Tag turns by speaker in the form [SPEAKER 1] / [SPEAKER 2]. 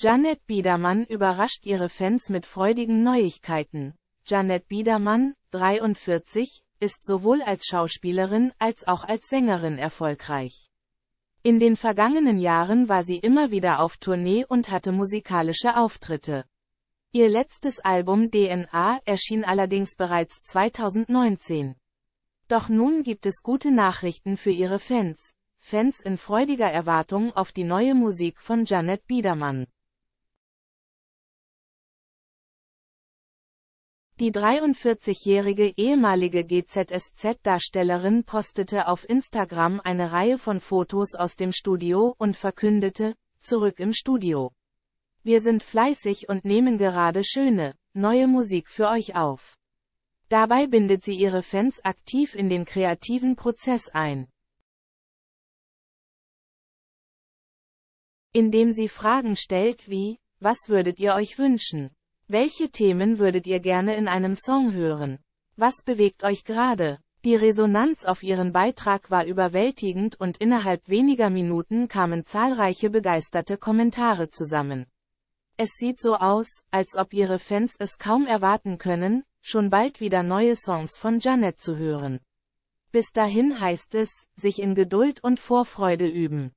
[SPEAKER 1] Janet Biedermann überrascht ihre Fans mit freudigen Neuigkeiten. Janet Biedermann, 43, ist sowohl als Schauspielerin als auch als Sängerin erfolgreich. In den vergangenen Jahren war sie immer wieder auf Tournee und hatte musikalische Auftritte. Ihr letztes Album DNA erschien allerdings bereits 2019. Doch nun gibt es gute Nachrichten für ihre Fans. Fans in freudiger Erwartung auf die neue Musik von Janet Biedermann. Die 43-jährige ehemalige GZSZ-Darstellerin postete auf Instagram eine Reihe von Fotos aus dem Studio und verkündete, zurück im Studio. Wir sind fleißig und nehmen gerade schöne, neue Musik für euch auf. Dabei bindet sie ihre Fans aktiv in den kreativen Prozess ein. Indem sie Fragen stellt wie, was würdet ihr euch wünschen? Welche Themen würdet ihr gerne in einem Song hören? Was bewegt euch gerade? Die Resonanz auf ihren Beitrag war überwältigend und innerhalb weniger Minuten kamen zahlreiche begeisterte Kommentare zusammen. Es sieht so aus, als ob ihre Fans es kaum erwarten können, schon bald wieder neue Songs von Janet zu hören. Bis dahin heißt es, sich in Geduld und Vorfreude üben.